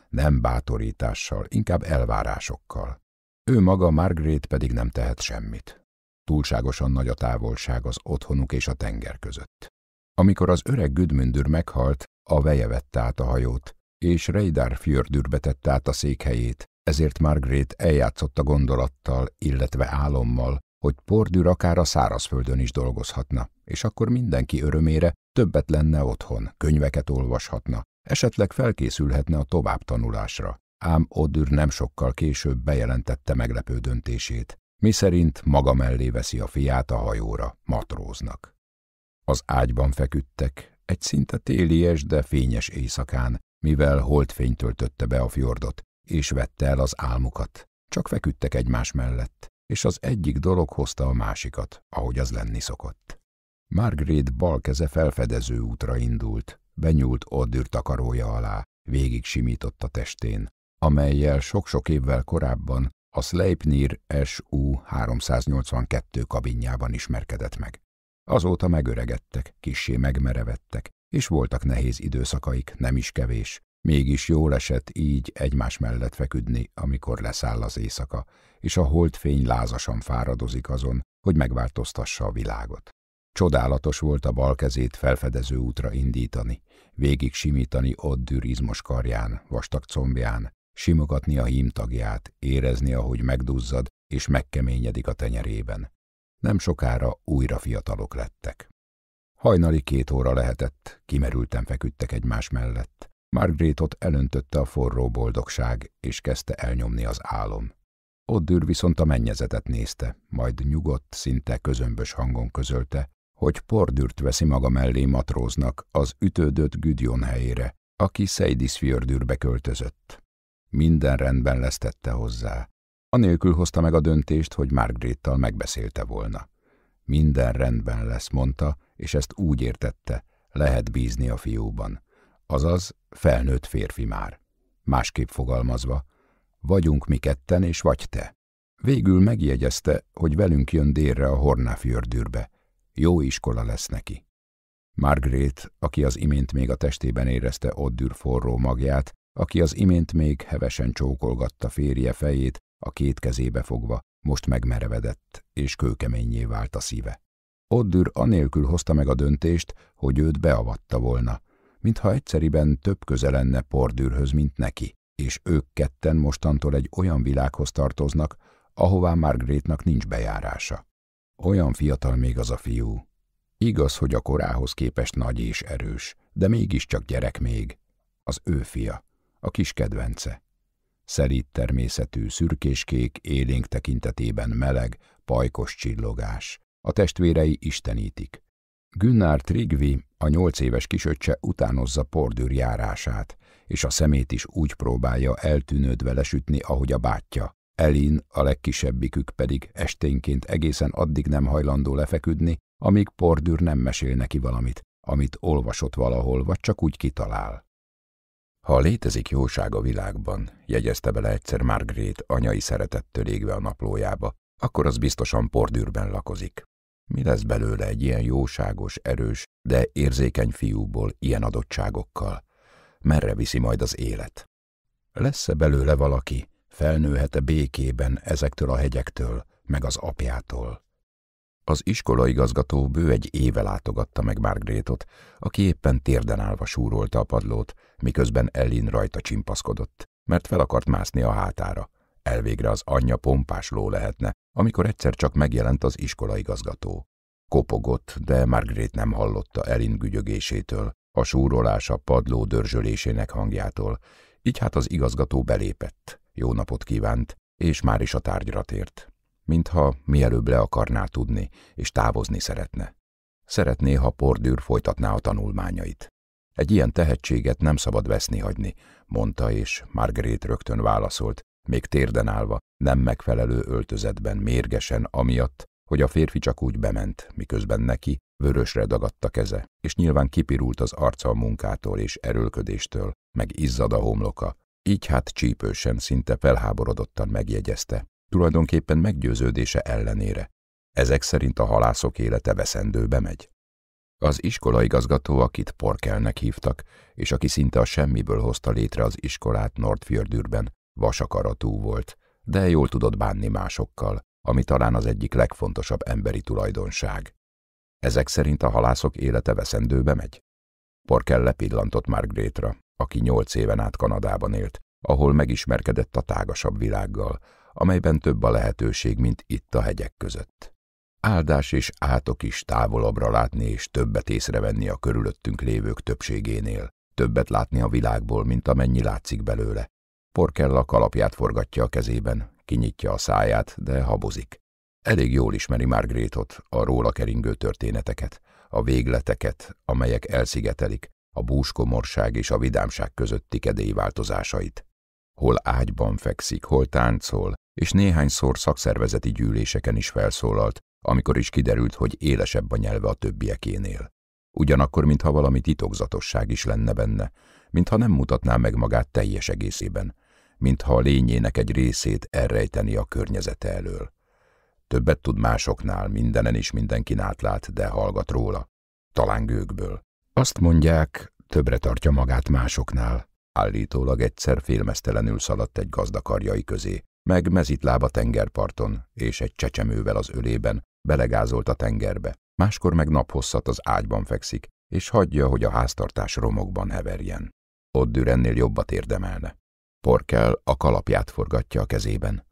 Nem bátorítással, inkább elvárásokkal. Ő maga, Margaret pedig nem tehet semmit. Túlságosan nagy a távolság az otthonuk és a tenger között. Amikor az öreg Güdmündür meghalt, a veje vette át a hajót, és Reidar fjördürbe tette át a székhelyét, ezért Margaret eljátszott a gondolattal, illetve álommal, hogy Pordür akár a szárazföldön is dolgozhatna, és akkor mindenki örömére többet lenne otthon, könyveket olvashatna, esetleg felkészülhetne a továbbtanulásra. Ám Odür nem sokkal később bejelentette meglepő döntését, miszerint maga mellé veszi a fiát a hajóra, matróznak. Az ágyban feküdtek, egy szinte télies, de fényes éjszakán, mivel holdfény töltötte be a fjordot, és vette el az álmukat. Csak feküdtek egymás mellett és az egyik dolog hozta a másikat, ahogy az lenni szokott. Margaret bal keze felfedező útra indult, benyúlt Oddür takarója alá, végig simított a testén, amelyel sok-sok évvel korábban a Sleipnir SU 382 kabinjában ismerkedett meg. Azóta megöregedtek, kissé megmerevettek, és voltak nehéz időszakaik, nem is kevés. Mégis jól esett így egymás mellett feküdni, amikor leszáll az éjszaka, és a holdfény lázasan fáradozik azon, hogy megváltoztassa a világot. Csodálatos volt a bal kezét felfedező útra indítani, végig simítani ott dűrizmos karján, vastag combján, simogatni a hímtagját, érezni, ahogy megduzzad és megkeményedik a tenyerében. Nem sokára újra fiatalok lettek. Hajnali két óra lehetett, kimerülten feküdtek egymás mellett. Margrétot elöntötte a forró boldogság, és kezdte elnyomni az álom. Oddür viszont a mennyezetet nézte, majd nyugodt, szinte közömbös hangon közölte, hogy pordürt veszi maga mellé matróznak az ütődött Güdjon helyére, aki Szeidisfjördürbe költözött. Minden rendben lesz tette hozzá. Anélkül hozta meg a döntést, hogy Margréttal megbeszélte volna. Minden rendben lesz, mondta, és ezt úgy értette, lehet bízni a fiúban. Azaz, felnőtt férfi már. Másképp fogalmazva, Vagyunk mi ketten, és vagy te. Végül megjegyezte, hogy velünk jön délre a Hornáfjördűrbe. Jó iskola lesz neki. Margaret, aki az imént még a testében érezte Oddür forró magját, aki az imént még hevesen csókolgatta férje fejét, a két kezébe fogva, most megmerevedett, és kőkeményé vált a szíve. Oddür anélkül hozta meg a döntést, hogy őt beavatta volna, mintha egyszeriben több köze lenne Pordürhöz, mint neki és ők ketten mostantól egy olyan világhoz tartoznak, ahová Margrétnak nincs bejárása. Olyan fiatal még az a fiú. Igaz, hogy a korához képest nagy és erős, de mégiscsak gyerek még. Az ő fia, a kis kedvence. Szerít természetű, szürkéskék, élénk tekintetében meleg, pajkos csillogás. A testvérei istenítik. Günnár Trigvi, a nyolc éves kisöccse utánozza pordűr járását, és a szemét is úgy próbálja eltűnődve lesütni, ahogy a bátyja. Elin, a legkisebbikük pedig esténként egészen addig nem hajlandó lefeküdni, amíg Pordür nem mesél neki valamit, amit olvasott valahol, vagy csak úgy kitalál. Ha létezik jóság a világban, jegyezte bele egyszer Margrét anyai szeretettől égve a naplójába, akkor az biztosan Pordürben lakozik. Mi lesz belőle egy ilyen jóságos, erős, de érzékeny fiúból ilyen adottságokkal? merre viszi majd az élet. Lesz-e belőle valaki, felnőhet-e békében ezektől a hegyektől, meg az apjától? Az iskolaigazgató bő egy éve látogatta meg Margrétot, aki éppen térden állva súrolta a padlót, miközben Ellin rajta csimpaszkodott, mert fel akart mászni a hátára. Elvégre az anyja pompás ló lehetne, amikor egyszer csak megjelent az iskolaigazgató. Kopogott, de Margrét nem hallotta Ellin gügyögésétől, a súrolás a padló dörzsölésének hangjától, így hát az igazgató belépett, jó napot kívánt, és már is a tárgyra tért. Mintha mielőbb le akarná tudni, és távozni szeretne. Szeretné, ha Pordűr folytatná a tanulmányait. Egy ilyen tehetséget nem szabad veszni hagyni, mondta, és Margaret rögtön válaszolt, még térden állva, nem megfelelő öltözetben, mérgesen, amiatt, hogy a férfi csak úgy bement, miközben neki Vörösre dagadt a keze, és nyilván kipirult az arca a munkától és erőlködéstől, meg izzad a homloka. Így hát csípősen, szinte felháborodottan megjegyezte. Tulajdonképpen meggyőződése ellenére. Ezek szerint a halászok élete veszendőbe megy. Az iskolaigazgató, akit Porkelnek hívtak, és aki szinte a semmiből hozta létre az iskolát Nordfjördürben, vasakaratú volt, de jól tudott bánni másokkal, ami talán az egyik legfontosabb emberi tulajdonság. Ezek szerint a halászok élete veszendőbe megy? Porkelle lepillantott Margrétra, aki nyolc éven át Kanadában élt, ahol megismerkedett a tágasabb világgal, amelyben több a lehetőség, mint itt a hegyek között. Áldás és átok is távolabbra látni és többet észrevenni a körülöttünk lévők többségénél, többet látni a világból, mint amennyi látszik belőle. Porkella kalapját forgatja a kezében, kinyitja a száját, de habozik. Elég jól ismeri Margrétot, a róla keringő történeteket, a végleteket, amelyek elszigetelik, a búskomorság és a vidámság közötti kedély változásait. Hol ágyban fekszik, hol táncol, és néhányszor szakszervezeti gyűléseken is felszólalt, amikor is kiderült, hogy élesebb a nyelve a többiekénél. Ugyanakkor, mintha valami titokzatosság is lenne benne, mintha nem mutatná meg magát teljes egészében, mintha a lényének egy részét elrejteni a környezete elől. Többet tud másoknál, mindenen is mindenkin átlát, de hallgat róla. Talán gőkből. Azt mondják, többre tartja magát másoknál. Állítólag egyszer félmeztelenül szaladt egy gazdakarjai közé, meg mezitlába tengerparton, és egy csecsemővel az ölében belegázolt a tengerbe. Máskor meg naphosszat az ágyban fekszik, és hagyja, hogy a háztartás romokban heverjen. Ott dürennél jobbat érdemelne. Porkel a kalapját forgatja a kezében.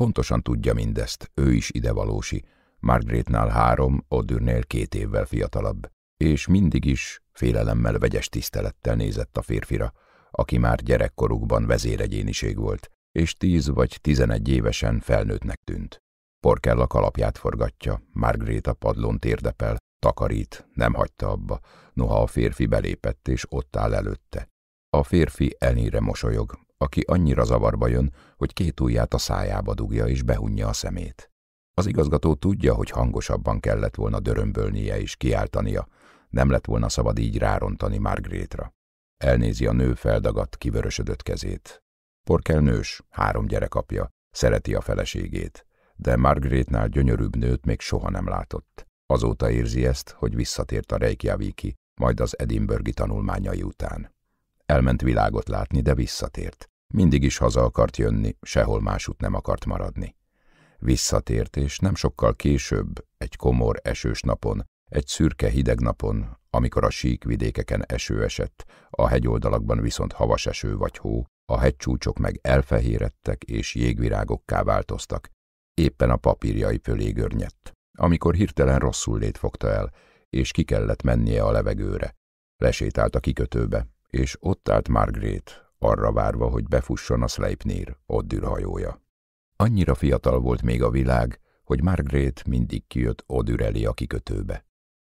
Pontosan tudja mindezt, ő is idevalósi, Margaretnál három, Odürnél két évvel fiatalabb, és mindig is félelemmel vegyes tisztelettel nézett a férfira, aki már gyerekkorukban vezéregyéniség volt, és tíz vagy tizenegy évesen felnőttnek tűnt. Porkella kalapját forgatja, Margaret a padlón térdepel, takarít, nem hagyta abba, noha a férfi belépett és ott áll előtte. A férfi elnyire mosolyog, aki annyira zavarba jön, hogy két ujját a szájába dugja és behunja a szemét. Az igazgató tudja, hogy hangosabban kellett volna dörömbölnie és kiáltania, nem lett volna szabad így rárontani Margrétra. Elnézi a nő feldagadt, kivörösödött kezét. Porkel nős, három gyerek apja, szereti a feleségét, de Margrétnál gyönyörűbb nőt még soha nem látott. Azóta érzi ezt, hogy visszatért a Reykjavíki, majd az Edinburghi tanulmányai után. Elment világot látni, de visszatért. Mindig is haza akart jönni, sehol másút nem akart maradni. Visszatért, és nem sokkal később, egy komor, esős napon, egy szürke hideg napon, amikor a vidékeken eső esett, a hegyoldalakban viszont havas eső vagy hó, a hegycsúcsok meg elfehérettek és jégvirágokká változtak, éppen a papírjai fölé görnyedt, amikor hirtelen rosszul lét fogta el, és ki kellett mennie a levegőre. Lesétált a kikötőbe, és ott állt Margrét, arra várva, hogy befusson a Sleipnir, ott hajója. Annyira fiatal volt még a világ, hogy Margaret mindig kijött odüreli elé a kikötőbe.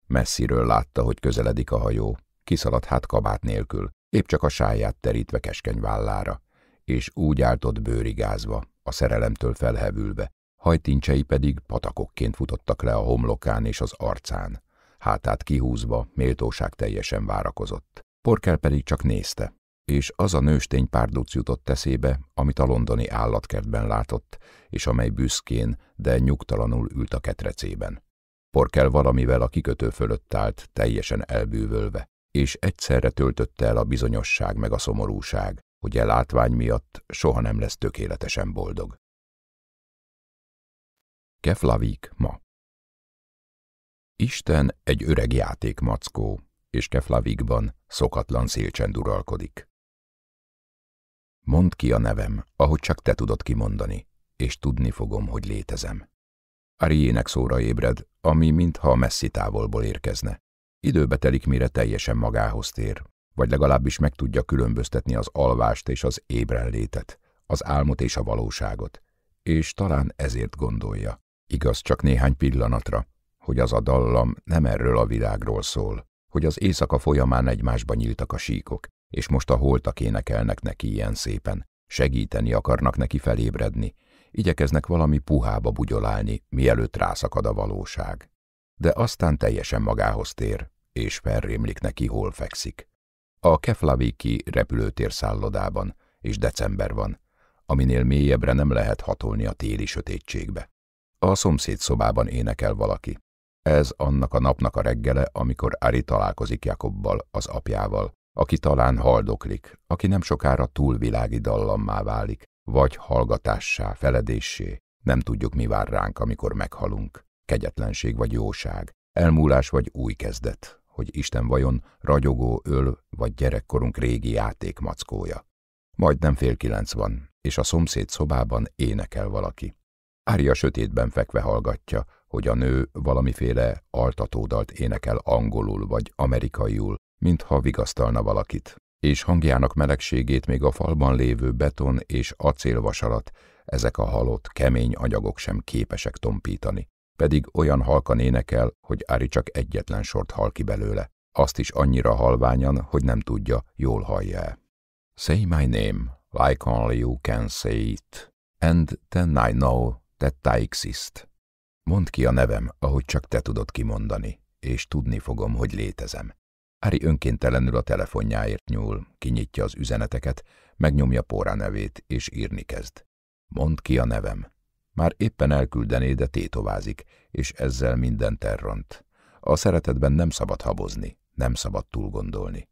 Messziről látta, hogy közeledik a hajó, kiszaladt hát kabát nélkül, épp csak a sáját terítve keskeny vállára, és úgy állt ott bőrigázva, a szerelemtől felhevülve, hajtincsei pedig patakokként futottak le a homlokán és az arcán. Hátát kihúzva, méltóság teljesen várakozott. Porkel pedig csak nézte, és az a nőstény párduc jutott eszébe, amit a londoni állatkertben látott, és amely büszkén, de nyugtalanul ült a ketrecében. Porkel valamivel a kikötő fölött állt, teljesen elbűvölve, és egyszerre töltötte el a bizonyosság meg a szomorúság, hogy a e látvány miatt soha nem lesz tökéletesen boldog. Keflavik ma Isten egy öreg játékmackó, és Keflavikban szokatlan szélcsend uralkodik. Mondd ki a nevem, ahogy csak te tudod kimondani, és tudni fogom, hogy létezem. Ariének szóra ébred, ami mintha messzi távolból érkezne. Időbe telik, mire teljesen magához tér, vagy legalábbis meg tudja különböztetni az alvást és az ébrenlétet, az álmot és a valóságot. És talán ezért gondolja, igaz csak néhány pillanatra, hogy az a dallam nem erről a világról szól, hogy az éjszaka folyamán egymásba nyíltak a síkok, és most a holtak énekelnek neki ilyen szépen, segíteni akarnak neki felébredni, igyekeznek valami puhába bugyolálni, mielőtt rászakad a valóság. De aztán teljesen magához tér, és felrémlik neki, hol fekszik. A Keflaviki repülőtér szállodában, és december van, aminél mélyebbre nem lehet hatolni a téli sötétségbe. A szomszéd szobában énekel valaki. Ez annak a napnak a reggele, amikor Ari találkozik Jakobbal, az apjával, aki talán haldoklik, aki nem sokára túlvilági dallammá válik, vagy hallgatássá, feledéssé. Nem tudjuk, mi vár ránk, amikor meghalunk. Kegyetlenség vagy jóság, elmúlás vagy új kezdet, hogy Isten vajon ragyogó öl vagy gyerekkorunk régi Majd Majdnem fél kilenc van, és a szomszéd szobában énekel valaki. Ária sötétben fekve hallgatja, hogy a nő valamiféle altatódalt énekel angolul vagy amerikaiul, mintha vigasztalna valakit, és hangjának melegségét még a falban lévő beton és acélvasalat ezek a halott, kemény anyagok sem képesek tompítani. Pedig olyan halkan énekel, hogy Ári csak egyetlen sort hal ki belőle. Azt is annyira halványan, hogy nem tudja, jól hallja-e. Say my name, like only you can say it. And then I know that I exist. Mondd ki a nevem, ahogy csak te tudod kimondani, és tudni fogom, hogy létezem. Ári önkéntelenül a telefonjáért nyúl, kinyitja az üzeneteket, megnyomja Póra nevét, és írni kezd. Mond ki a nevem. Már éppen elküldené, de tétovázik, és ezzel minden terront. A szeretetben nem szabad habozni, nem szabad túl gondolni.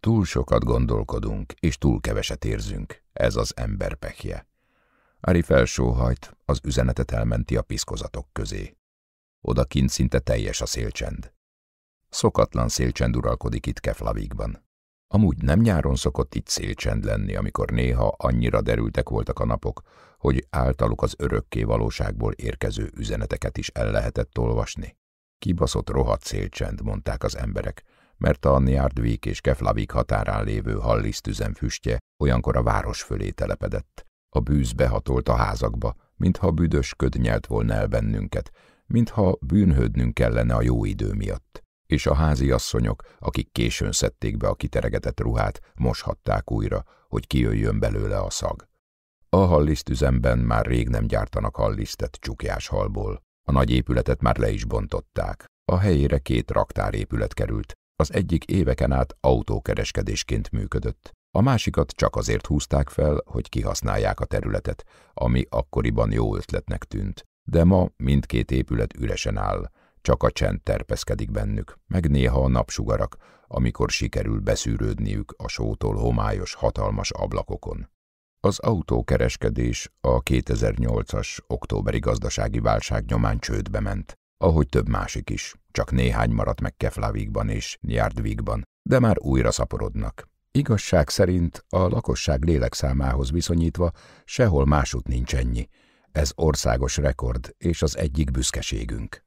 Túl sokat gondolkodunk, és túl keveset érzünk. Ez az ember pekje. Ari felsóhajt, az üzenetet elmenti a piszkozatok közé. Odakint szinte teljes a szélcsend. Szokatlan szélcsend uralkodik itt Keflavikban. Amúgy nem nyáron szokott itt szélcsend lenni, amikor néha annyira derültek voltak a napok, hogy általuk az örökké valóságból érkező üzeneteket is el lehetett olvasni. Kibaszott rohadt szélcsend, mondták az emberek, mert a Niárdvik és Keflavik határán lévő hallisztüzem füstje olyankor a város fölé telepedett. A bűz behatolt a házakba, mintha büdös köd nyelt volna el bennünket, mintha bűnhődnünk kellene a jó idő miatt és a házi asszonyok, akik későn szedték be a kiteregetett ruhát, moshatták újra, hogy kijöjjön belőle a szag. A üzemben már rég nem gyártanak hallisztet csukjás halból. A nagy épületet már le is bontották. A helyére két raktárépület került. Az egyik éveken át autókereskedésként működött, a másikat csak azért húzták fel, hogy kihasználják a területet, ami akkoriban jó ötletnek tűnt. De ma mindkét épület üresen áll, csak a csend terpeszkedik bennük, meg néha a napsugarak, amikor sikerül beszűrődniük a sótól homályos, hatalmas ablakokon. Az autókereskedés a 2008-as októberi gazdasági válság nyomán csődbe ment, ahogy több másik is, csak néhány maradt meg Keflavíkban és Nyárdvíkban, de már újra szaporodnak. Igazság szerint a lakosság lélekszámához viszonyítva sehol másút nincs ennyi. Ez országos rekord és az egyik büszkeségünk.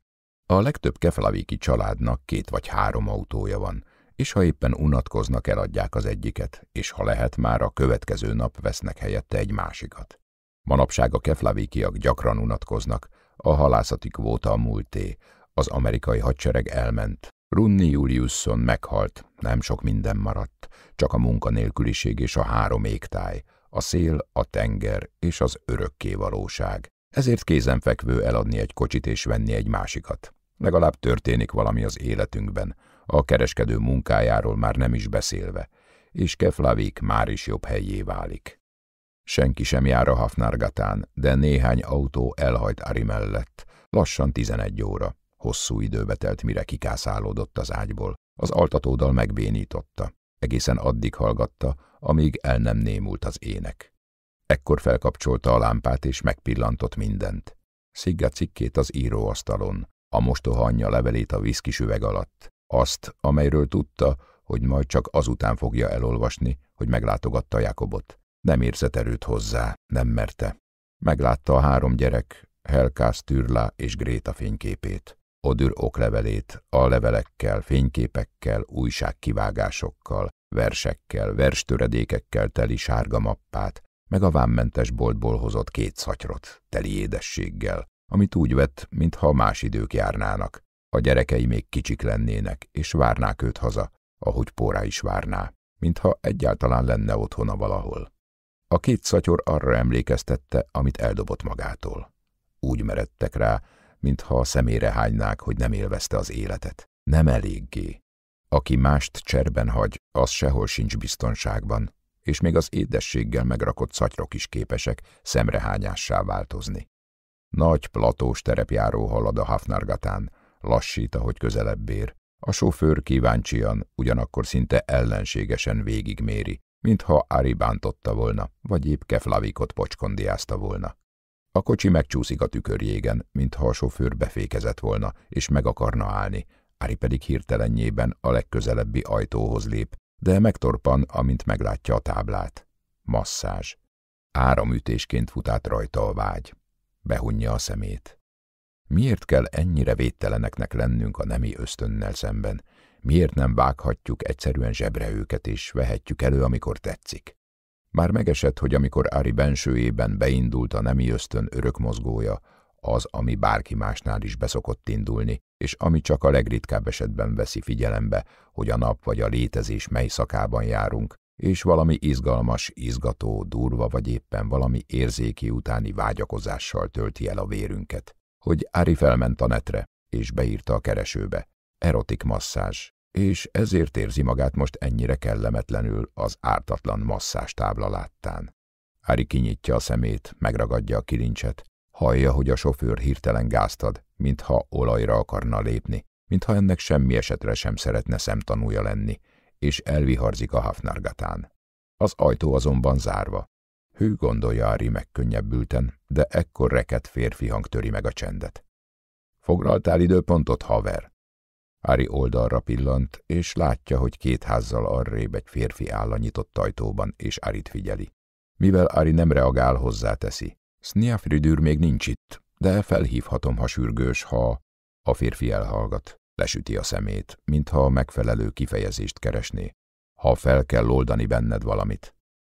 A legtöbb keflaviki családnak két vagy három autója van, és ha éppen unatkoznak, eladják az egyiket, és ha lehet, már a következő nap vesznek helyette egy másikat. Manapság a keflavikiak gyakran unatkoznak, a halászati kvóta a múlté, az amerikai hadsereg elment, Runni Juliusson meghalt, nem sok minden maradt, csak a munkanélküliség és a három égtáj, a szél, a tenger és az örökké valóság. Ezért kézenfekvő eladni egy kocsit és venni egy másikat. Legalább történik valami az életünkben, a kereskedő munkájáról már nem is beszélve, és Keflavik már is jobb helyé válik. Senki sem jár a Hafnárgatán, de néhány autó elhajt Ari mellett. Lassan 11 óra. Hosszú időbe telt, mire kikászálódott az ágyból. Az altatódal megbénította. Egészen addig hallgatta, amíg el nem némult az ének. Ekkor felkapcsolta a lámpát és megpillantott mindent. Szigga cikkét az íróasztalon, a mostoha anyja levelét a viszkis üveg alatt, azt, amelyről tudta, hogy majd csak azután fogja elolvasni, hogy meglátogatta Jakobot. Nem érzett erőt hozzá, nem merte. Meglátta a három gyerek, Helkász, Türla és Gréta fényképét. Odür oklevelét, a levelekkel, fényképekkel, újságkivágásokkal, versekkel, verstöredékekkel teli sárga mappát, meg a vámmentes boltból hozott két szatyrot, teli édességgel, amit úgy vett, mintha más idők járnának. A gyerekei még kicsik lennének, és várnák őt haza, ahogy Pórá is várná, mintha egyáltalán lenne otthona valahol. A két szatyor arra emlékeztette, amit eldobott magától. Úgy meredtek rá, mintha a szemére hánynák, hogy nem élvezte az életet. Nem eléggé. Aki mást cserben hagy, az sehol sincs biztonságban, és még az édességgel megrakott szatyrok is képesek szemrehányássá változni. Nagy platós terepjáró halad a Hafnargatán, lassít, ahogy közelebb ér. A sofőr kíváncsian, ugyanakkor szinte ellenségesen végigméri, mintha Ari bántotta volna, vagy épp Keflavikot pocskondiázta volna. A kocsi megcsúszik a tükörjégen, mintha a sofőr befékezett volna, és meg akarna állni, Ari pedig hirtelenjében a legközelebbi ajtóhoz lép, de megtorpan, amint meglátja a táblát. Masszázs. Áramütésként fut át rajta a vágy behunja a szemét. Miért kell ennyire védteleneknek lennünk a nemi ösztönnel szemben? Miért nem vághatjuk egyszerűen zsebre őket, és vehetjük elő, amikor tetszik? Már megesett, hogy amikor Ari bensőjében beindult a nemi ösztön örök mozgója, az, ami bárki másnál is beszokott indulni, és ami csak a legritkább esetben veszi figyelembe, hogy a nap vagy a létezés mely szakában járunk, és valami izgalmas, izgató, durva vagy éppen valami érzéki utáni vágyakozással tölti el a vérünket, hogy Ári felment a netre, és beírta a keresőbe. Erotik masszázs, és ezért érzi magát most ennyire kellemetlenül az ártatlan masszás tábla láttán. Ári kinyitja a szemét, megragadja a kilincset, hallja, hogy a sofőr hirtelen gáztad, mintha olajra akarna lépni, mintha ennek semmi esetre sem szeretne szemtanúja lenni, és elviharzik a hafnargatán. Az ajtó azonban zárva. Hű gondolja a megkönnyebbülten, de ekkor reket férfi hang töri meg a csendet. Foglaltál időpontot, haver? Ári oldalra pillant, és látja, hogy két házzal arrébb egy férfi áll a nyitott ajtóban, és Árit figyeli. Mivel Ári nem reagál, hozzáteszi. Sniafridűr még nincs itt, de felhívhatom, ha sürgős, ha... A férfi elhallgat. Lesüti a szemét, mintha a megfelelő kifejezést keresné. Ha fel kell oldani benned valamit.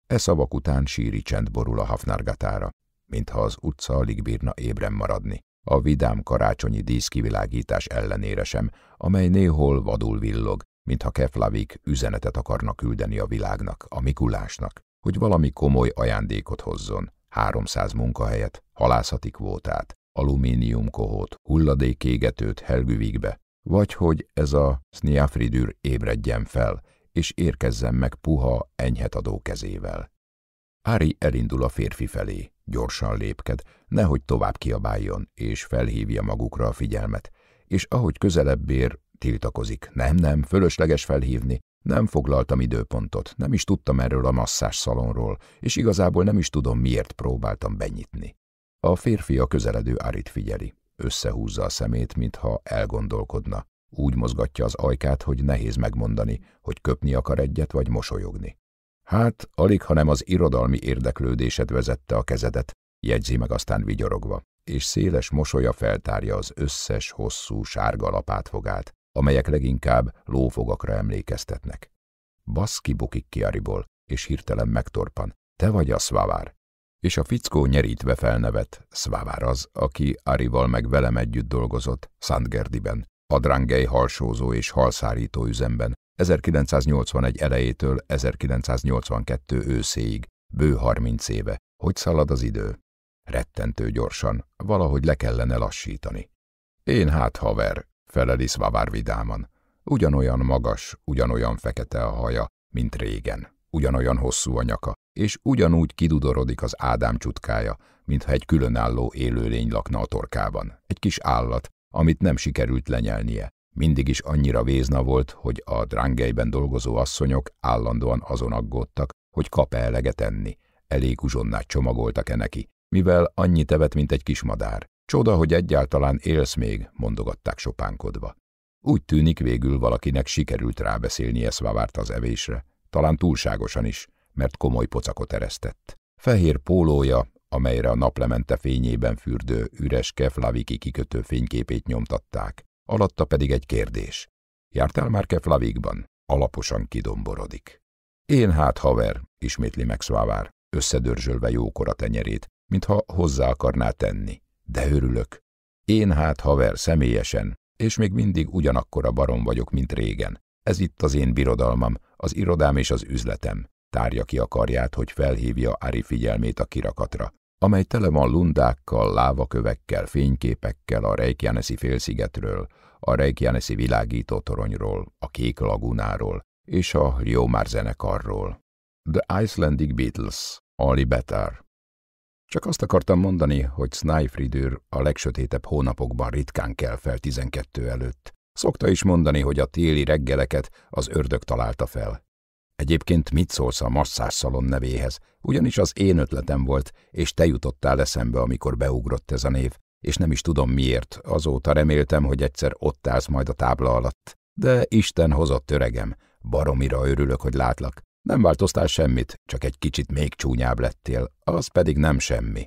E szavak után síri csend borul a hafnárgatára, mintha az utca alig bírna ébren maradni. A vidám karácsonyi díszkivilágítás ellenére sem, amely néhol vadul villog, mintha keflavik üzenetet akarnak küldeni a világnak, a Mikulásnak, hogy valami komoly ajándékot hozzon, 300 munkahelyet, halászati kvótát, alumínium kohót, hulladékégetőt Helgüvigbe, vagy hogy ez a Sniafridür ébredjen fel, és érkezzen meg puha, enyhet adó kezével. Ári elindul a férfi felé, gyorsan lépked, nehogy tovább kiabáljon, és felhívja magukra a figyelmet, és ahogy közelebb ér, tiltakozik. Nem, nem, fölösleges felhívni, nem foglaltam időpontot, nem is tudtam erről a masszás szalonról, és igazából nem is tudom, miért próbáltam benyitni. A férfi a közeledő Árit figyeli. Összehúzza a szemét, mintha elgondolkodna. Úgy mozgatja az ajkát, hogy nehéz megmondani, hogy köpni akar egyet, vagy mosolyogni. Hát, alig, hanem az irodalmi érdeklődésed vezette a kezedet, jegyzi meg aztán vigyorogva, és széles mosolya feltárja az összes hosszú sárga lapátfogát, amelyek leginkább lófogakra emlékeztetnek. Baszki bukik ki Ariból, és hirtelen megtorpan. Te vagy a szvavár és a fickó nyerítve felnevet Szváváraz, aki Arival meg velem együtt dolgozott Szentgerdiben, drangei halsózó és halszárító üzemben 1981 elejétől 1982 őszéig, bő 30 éve. Hogy szalad az idő? Rettentő gyorsan, valahogy le kellene lassítani. Én hát haver, feleli Szvávár vidáman. Ugyanolyan magas, ugyanolyan fekete a haja, mint régen. Ugyanolyan hosszú a nyaka, és ugyanúgy kidudorodik az Ádám csutkája, mintha egy különálló élőlény lakna a torkában, egy kis állat, amit nem sikerült lenyelnie. Mindig is annyira vézna volt, hogy a drángelyben dolgozó asszonyok állandóan azon aggódtak, hogy kap-e eleget enni. Elég uzsonnát csomagoltak-e neki, mivel annyi tevet, mint egy kis madár. Csoda, hogy egyáltalán élsz még, mondogatták sopánkodva. Úgy tűnik végül valakinek sikerült rábeszélni Eszvávárt az evésre, talán túlságosan is, mert komoly pocakot eresztett. Fehér pólója, amelyre a naplemente fényében fürdő üres Keflaviki kikötő fényképét nyomtatták. Alatta pedig egy kérdés. Jártál már Keflavikban? Alaposan kidomborodik. Én hát haver, ismétli meg Szvávár, összedörzsölve jókora tenyerét, mintha hozzá akarná tenni. De örülök. Én hát haver személyesen, és még mindig ugyanakkora barom vagyok, mint régen. Ez itt az én birodalmam, az irodám és az üzletem. Tárja ki a karját, hogy felhívja Ari figyelmét a kirakatra, amely tele van lundákkal, lávakövekkel, fényképekkel a Reykjanesi félszigetről, a Reykjanesi világító toronyról, a Kék lagunáról és a Ljómár zenekarról. The Icelandic Beatles, Ali Betar. Csak azt akartam mondani, hogy Snyfridőr a legsötétebb hónapokban ritkán kell fel 12 előtt. Szokta is mondani, hogy a téli reggeleket az ördög találta fel, Egyébként mit szólsz a masszásszalon nevéhez? Ugyanis az én ötletem volt, és te jutottál eszembe, amikor beugrott ez a név, és nem is tudom miért, azóta reméltem, hogy egyszer ott állsz majd a tábla alatt. De Isten hozott öregem, baromira örülök, hogy látlak. Nem változtál semmit, csak egy kicsit még csúnyább lettél, az pedig nem semmi.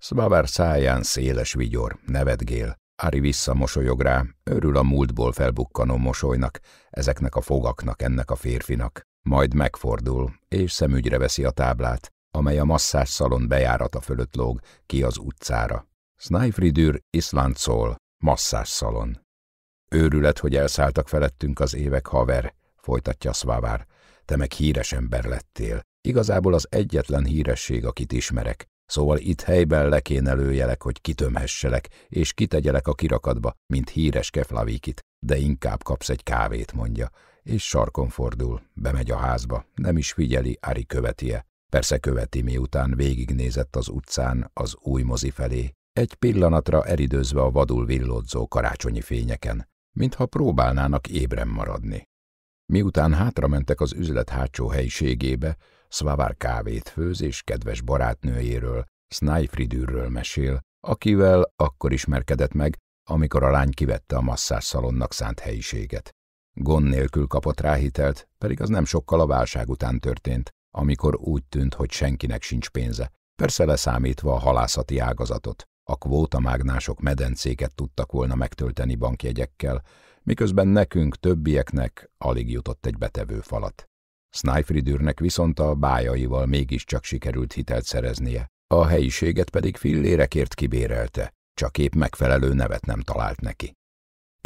Szbavár száján széles vigyor, nevetgél. Ári visszamosolyog rá, örül a múltból felbukkanó mosolynak, ezeknek a fogaknak, ennek a férfinak. Majd megfordul, és szemügyre veszi a táblát, amely a masszásszalon bejárata fölött lóg ki az utcára. Snaifridür Island Szól, masszásszalon. Őrület, hogy elszálltak felettünk az évek haver, folytatja Szvávár. Te meg híres ember lettél. Igazából az egyetlen híresség, akit ismerek. Szóval itt helyben lekén előjelek, hogy kitömhesselek, és kitegyelek a kirakatba, mint híres keflavikit, de inkább kapsz egy kávét, mondja és sarkon fordul, bemegy a házba, nem is figyeli, Ari követie. Persze követi, miután végignézett az utcán az új mozi felé, egy pillanatra eridőzve a vadul villódzó karácsonyi fényeken, mintha próbálnának ébren maradni. Miután hátramentek az üzlet hátsó helyiségébe, Szvávár kávét főz és kedves barátnőjéről, Snyfridűrről mesél, akivel akkor ismerkedett meg, amikor a lány kivette a szalonnak szánt helyiséget. Gond nélkül kapott ráhitelt, pedig az nem sokkal a válság után történt, amikor úgy tűnt, hogy senkinek sincs pénze. Persze leszámítva a halászati ágazatot. A kvótamágnások medencéket tudtak volna megtölteni bankjegyekkel, miközben nekünk, többieknek alig jutott egy betevő falat. Snyfridürnek viszont a bájaival mégiscsak sikerült hitelt szereznie, a helyiséget pedig fillérekért kibérelte, csak épp megfelelő nevet nem talált neki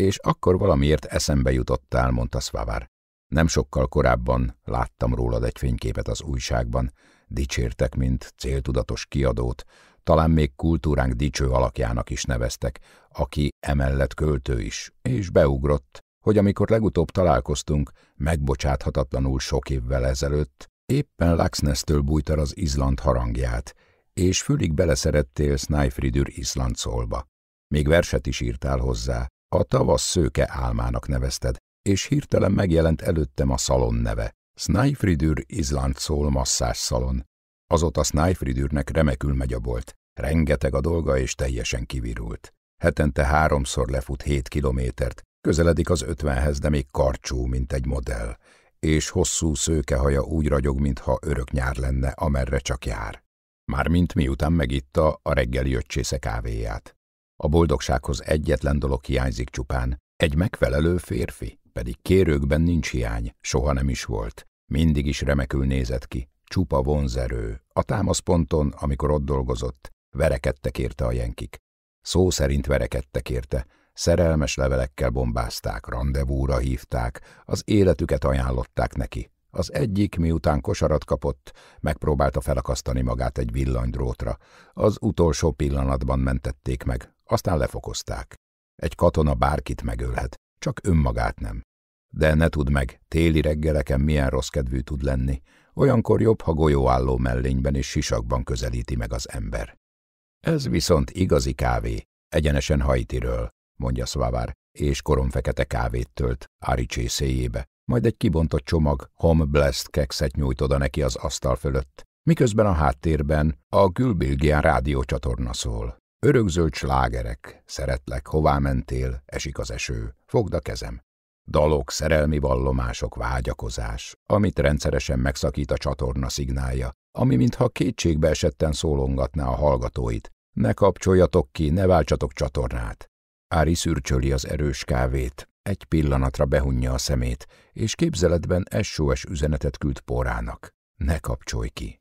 és akkor valamiért eszembe jutottál, mondta Szvavár. Nem sokkal korábban láttam rólad egy fényképet az újságban, dicsértek, mint céltudatos kiadót, talán még kultúránk dicső alakjának is neveztek, aki emellett költő is, és beugrott, hogy amikor legutóbb találkoztunk, megbocsáthatatlanul sok évvel ezelőtt, éppen Laxnestől bújtar az Izland harangját, és fülig beleszerettél Snyfridür Izland szólba. Még verset is írtál hozzá, a tavasz szőke álmának nevezted, és hirtelen megjelent előttem a szalon neve. Snyfridür Izland szól masszás szalon. Azóta Snyfridürnek remekül megy a bolt. Rengeteg a dolga és teljesen kivirult. Hetente háromszor lefut hét kilométert, közeledik az ötvenhez, de még karcsú, mint egy modell, és hosszú szőkehaja úgy ragyog, mintha örök nyár lenne, amerre csak jár. Mármint miután megitta a reggeli öccsésze kávéját. A boldogsághoz egyetlen dolog hiányzik csupán, egy megfelelő férfi, pedig kérőkben nincs hiány, soha nem is volt. Mindig is remekül nézett ki, csupa vonzerő. A támaszponton, amikor ott dolgozott, verekedtek érte a jenkik. Szó szerint verekedtek érte, szerelmes levelekkel bombázták, rendezvúra hívták, az életüket ajánlották neki. Az egyik, miután kosarat kapott, megpróbálta felakasztani magát egy villanydrótra. Az utolsó pillanatban mentették meg, aztán lefokozták. Egy katona bárkit megölhet, csak önmagát nem. De ne tudd meg, téli reggeleken milyen rossz kedvű tud lenni, olyankor jobb, ha golyóálló mellényben és sisakban közelíti meg az ember. Ez viszont igazi kávé, egyenesen hajtiről, mondja Szvávár, és koromfekete kávét tölt Ári csészéjébe, majd egy kibontott csomag home blessed kekszet nyújt oda neki az asztal fölött, miközben a háttérben a külbilgián rádiócsatorna szól. Örökzöld slágerek, szeretlek, hová mentél, esik az eső, fogd a kezem. Dalok, szerelmi vallomások, vágyakozás, amit rendszeresen megszakít a csatorna szignálja, ami mintha kétségbe esetten szólongatná a hallgatóit. Ne kapcsoljatok ki, ne váltsatok csatornát. Ári szürcsöli az erős kávét, egy pillanatra behunja a szemét, és képzeletben SOS üzenetet küld porának. Ne kapcsolj ki!